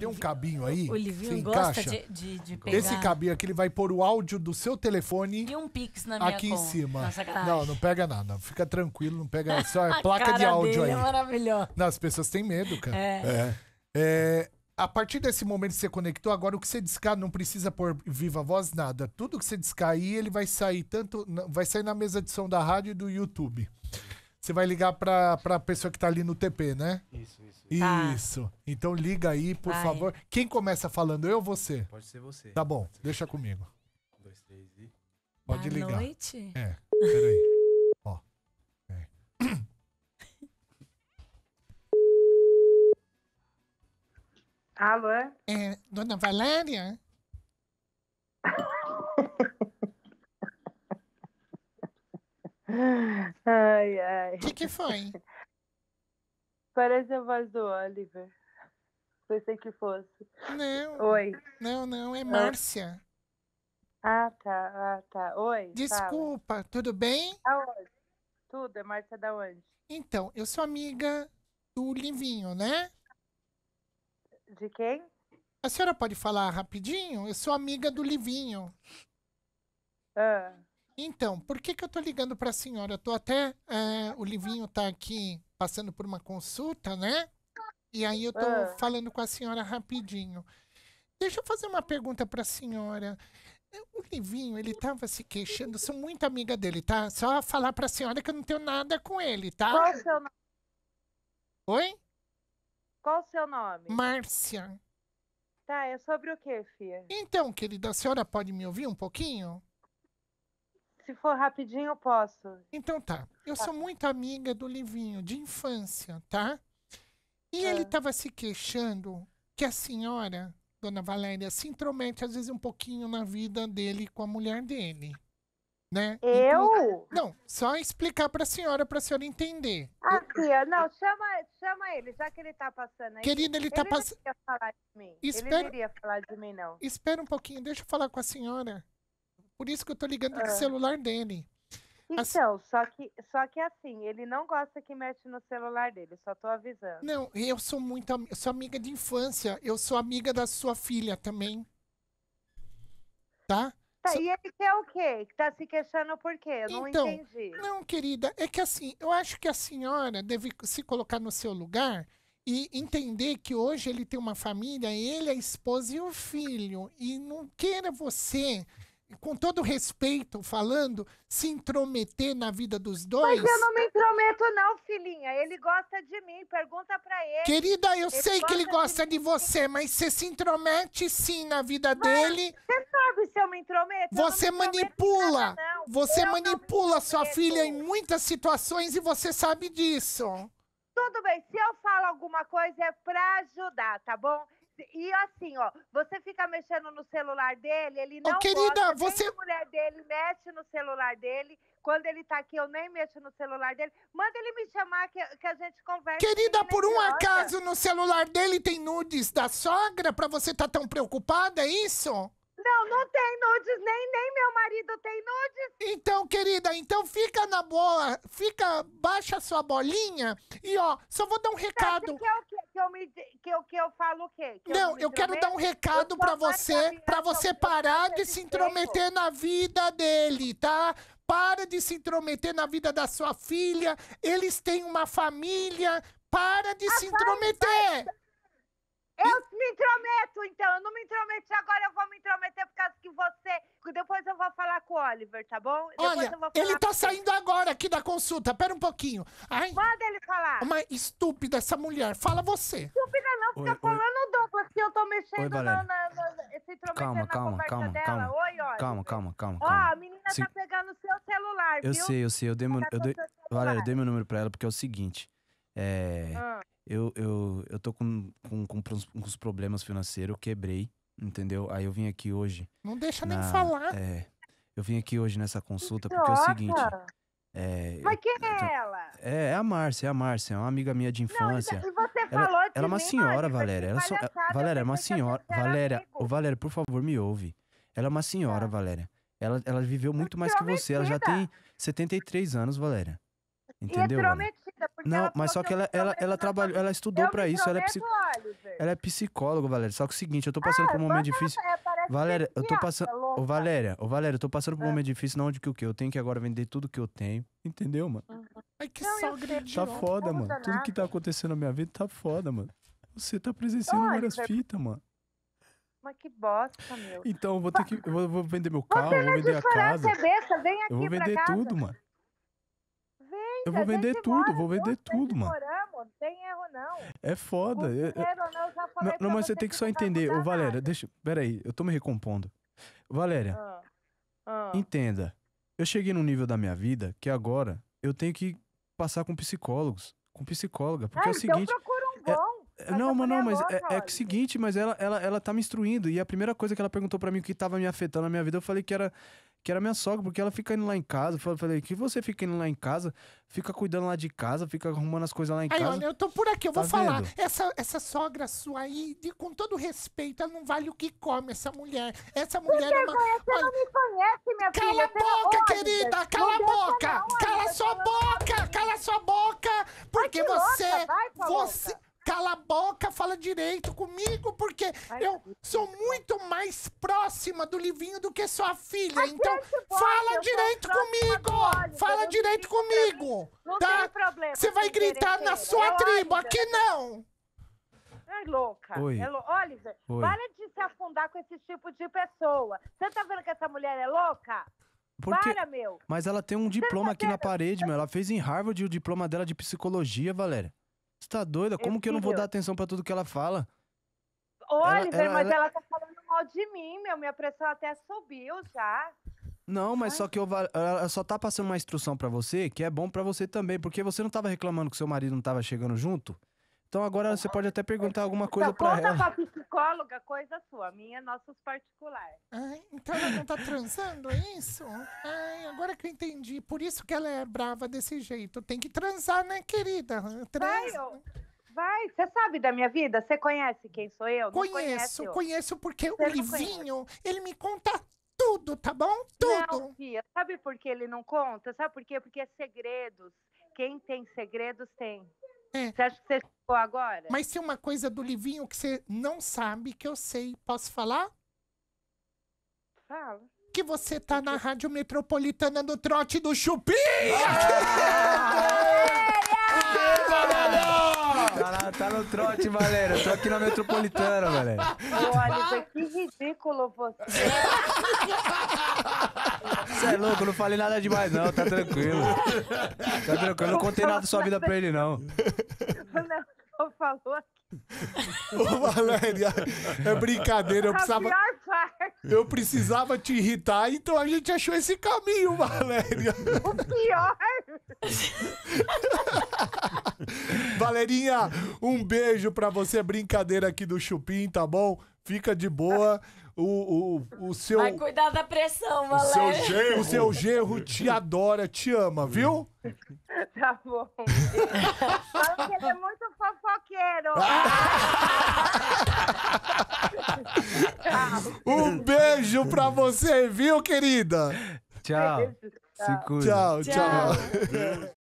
Tem um cabinho aí? O Livinho gosta de, de, de pegar. Esse cabinho aqui, ele vai pôr o áudio do seu telefone. E um pix na minha Aqui conta. em cima. Nossa, não, não pega nada. Fica tranquilo, não pega. Só é placa de áudio é aí. É maravilhoso. Não, as pessoas têm medo, cara. É. É. é. é. A partir desse momento que você conectou, agora o que você discar não precisa pôr viva voz, nada. Tudo que você discar aí, ele vai sair tanto. Vai sair na mesa de som da rádio e do YouTube você vai ligar pra, pra pessoa que tá ali no TP, né? Isso, isso. Tá. Isso. Tá. Então liga aí, por Vai. favor. Quem começa falando, eu ou você? Pode ser você. Tá bom, deixa comigo. Um, dois, três e. Pode Boa ligar. noite. É, peraí. Ó. É. Alô? É, dona Valéria? que que foi? Parece a voz do Oliver. Pensei que fosse. Não. Oi. Não, não, é ah. Márcia. Ah, tá, ah, tá. Oi. Desculpa, fala. tudo bem? Aonde? Tudo, é Márcia da onde? Então, eu sou amiga do Livinho, né? De quem? A senhora pode falar rapidinho? Eu sou amiga do Livinho. Ah. Então, por que, que eu tô ligando para a senhora? Eu tô até. É, o Livinho tá aqui passando por uma consulta, né? E aí eu tô ah. falando com a senhora rapidinho. Deixa eu fazer uma pergunta para a senhora. O Livinho, ele tava se queixando, sou muito amiga dele, tá? Só falar pra senhora que eu não tenho nada com ele, tá? Qual o seu nome? Oi? Qual o seu nome? Márcia. Tá, é sobre o quê, filha? Então, querida, a senhora pode me ouvir um pouquinho? se for rapidinho, eu posso. Então tá. Eu tá. sou muito amiga do Livinho, de infância, tá? E é. ele estava se queixando que a senhora, dona Valéria, se intromete às vezes um pouquinho na vida dele com a mulher dele. Né? Eu? Então, não, só explicar para a senhora, para a senhora entender. Ah, tia, não, chama, chama ele, já que ele está passando aí. Querida, ele está passando. Ele pass... não queria falar de mim. Espera... Ele não queria falar de mim, não. Espera um pouquinho, deixa eu falar com a senhora. Por isso que eu tô ligando é. o ah. celular dele. Então, assim... só, que, só que assim, ele não gosta que mexe no celular dele, só tô avisando. Não, eu sou muito eu sou amiga de infância, eu sou amiga da sua filha também. Tá? Tá, sou... e ele quer o quê? Tá se queixando por quê? Eu então, não entendi. Não, querida, é que assim, eu acho que a senhora deve se colocar no seu lugar e entender que hoje ele tem uma família, ele, a esposa e o filho. E não queira você com todo respeito falando, se intrometer na vida dos dois. Mas eu não me intrometo, não, filhinha. Ele gosta de mim. Pergunta pra ele. Querida, eu ele sei que ele gosta de, de você, mas você se intromete sim na vida mas dele. Você sabe se eu me intrometo. Você me manipula. Nada, você eu manipula sua filha em muitas situações e você sabe disso. Tudo bem, se eu falo alguma coisa é pra ajudar, tá bom? E assim, ó, você fica mexendo no celular dele, ele não. Ô, querida, gosta, você. A mulher dele mexe no celular dele. Quando ele tá aqui, eu nem mexo no celular dele. Manda ele me chamar que, que a gente conversa. Querida, por um gosta. acaso no celular dele tem nudes da sogra pra você tá tão preocupada, é isso? Não, não tem nudes, nem, nem meu marido tem nudes. Então, querida, então fica na boa, fica, baixa sua bolinha e ó, só vou dar um recado. Que é o quê? que eu, me, que eu, que eu falo o quê? Que não, eu, eu quero dar um recado para você, para você parar de se intrometer na vida dele, tá? Para de se intrometer na vida da sua filha. Eles têm uma família. Para de ah, se intrometer. Eu me intrometo, então. Eu não me intrometi agora, eu vou me intrometer por causa com o Oliver, tá bom? Olha, ele tá saindo agora aqui da consulta. Pera um pouquinho. Ai, Manda ele falar. uma estúpida essa mulher. Fala você. Estúpida não, fica Oi, tá oi. falando, Douglas, que eu tô mexendo Oi, na, na, na, Calma, na calma, calma, dela. calma. Oi, Calma, calma, calma. Ó, calma. a menina Se- tá pegando o seu celular, Eu viu? sei, eu sei. Eu dei tá meu, eu dei, Valéria, eu dei meu número pra ela porque é o seguinte. É, ah. eu, eu, eu tô com, com, com, com os problemas financeiros, eu quebrei, entendeu? Aí eu vim aqui hoje. Não deixa nem falar. É, eu vim aqui hoje nessa consulta que porque troca? é o seguinte. É, Mas quem é ela? É, é a Márcia, é a Márcia, é uma amiga minha de infância. Não, e você ela, falou de Ela é uma mim, senhora, Márcia, Valéria. Ela é só, Valéria, é uma senhora. Valéria, ô, Valéria, por favor, me ouve. Ela é uma senhora, tá. Valéria. Ela, ela viveu muito mais que você. Ela já tem 73 anos, Valéria. Entendeu? Não, mas só que ela, ela, ela trabalhou, ela estudou para isso. Ela é, ela é psicóloga, Valéria. Só que é o seguinte, eu tô passando ah, por um momento difícil. Valéria, é eu tô passando. Ô, Valéria, ô, Valéria, eu tô passando por um ah. momento difícil, não de que o que? Eu tenho que agora vender tudo que eu tenho. Entendeu, mano? Uhum. Ai, que não, sogra Tá foda, mano. Tudo que tá acontecendo na minha vida tá foda, mano. Você tá presenciando Olha, várias fitas, mano. Mas que bosta, meu. Então, eu vou ter que. Eu vou, vou vender meu carro, eu vou vender a casa. A cabeça, vem aqui eu vou vender tudo, mano. Vem, eu vou vender tudo, mora, vou vender tudo, mano. Moramos, tem erro, não. É foda. É, é eu. não, não mas você tem que só entender, ô Valéria, deixa, pera aí, eu tô me recompondo. Valéria, Ah, ah, entenda. Eu cheguei num nível da minha vida que agora eu tenho que passar com psicólogos, com psicóloga, porque Ah, é o ah, então seguinte, procura um é, bom. É, não, mas não, mas é, o é seguinte, mas ela, ela, ela tá me instruindo. E a primeira coisa que ela perguntou para mim o que tava me afetando na minha vida, eu falei que era que era minha sogra, porque ela fica indo lá em casa. Eu falei, que você fica indo lá em casa, fica cuidando lá de casa, fica arrumando as coisas lá em aí, casa. Olha, eu tô por aqui, eu tá vou vendo? falar. Essa, essa sogra sua aí, de, com todo respeito, ela não vale o que come, essa mulher. Essa mulher você é uma. Conhece, olha, não me conhece, minha cala filha. Cala a boca, querida! Cala a boca! Não, cala a sua boca! Cala sua boca! Porque você. Louca, vai, você. Cala a boca, fala direito comigo, porque Ai, eu sou muito mais próxima do Livinho do que sua filha. então, pode, fala direito comigo! fala direito comigo! Não tá? tem problema. Você vai gritar na sua é tribo, aqui não! Ai, louca. Oi. É lou... Oliver, Oi. para de se afundar com esse tipo de pessoa. Você tá vendo que essa mulher é louca? Porque... Para, meu. Mas ela tem um diploma tá aqui na parede, meu. Ela fez em Harvard o diploma dela de psicologia, Valéria. Você tá doida? Como que eu não vou dar atenção para tudo que ela fala? Oliver, ela, ela, mas ela... ela tá falando mal de mim, meu. Minha pressão até subiu já. Não, mas Ai. só que eu, ela só tá passando uma instrução para você que é bom para você também, porque você não tava reclamando que seu marido não tava chegando junto. Então agora você pode até perguntar é alguma coisa então, para ela. Pra psicóloga, coisa sua. Minha nossos particulares. então ela não tá transando, é isso? Ai, agora que eu entendi. Por isso que ela é brava desse jeito. Tem que transar, né, querida? Trans... Vai, Vai, você sabe da minha vida? Você conhece quem sou eu? Conheço, conhece, conheço porque o Livinho, ele me conta tudo, tá bom? Tudo. Não, sabe por que ele não conta? Sabe por quê? Porque é segredos. Quem tem segredos tem. É. Você acha que você chegou agora? Mas tem uma coisa do Livinho que você não sabe, que eu sei, posso falar? Fala. Que você tá na Rádio Metropolitana do Trote do Chupim! Tá, tá no trote, Valéria. Tô aqui na metropolitana, Valéria. Olha, que ridículo você. Você é louco, não falei nada demais, não. Tá tranquilo. Tá tranquilo. Eu não contei nada da sua vida pra ele, não. Nelson falou aqui. Ô, Valéria, é brincadeira, eu precisava. A pior parte. Eu precisava te irritar, então a gente achou esse caminho, Valéria. O pior! Valerinha, um beijo pra você, é brincadeira aqui do Chupim, tá bom? Fica de boa. O, o, o seu. Vai cuidar da pressão, Valéria. O seu genro, o seu te adora, te ama, viu? Tá bom. Fala que ele é muito fofoqueiro. um beijo pra você, viu, querida? Tchau. Tchau, tchau. tchau.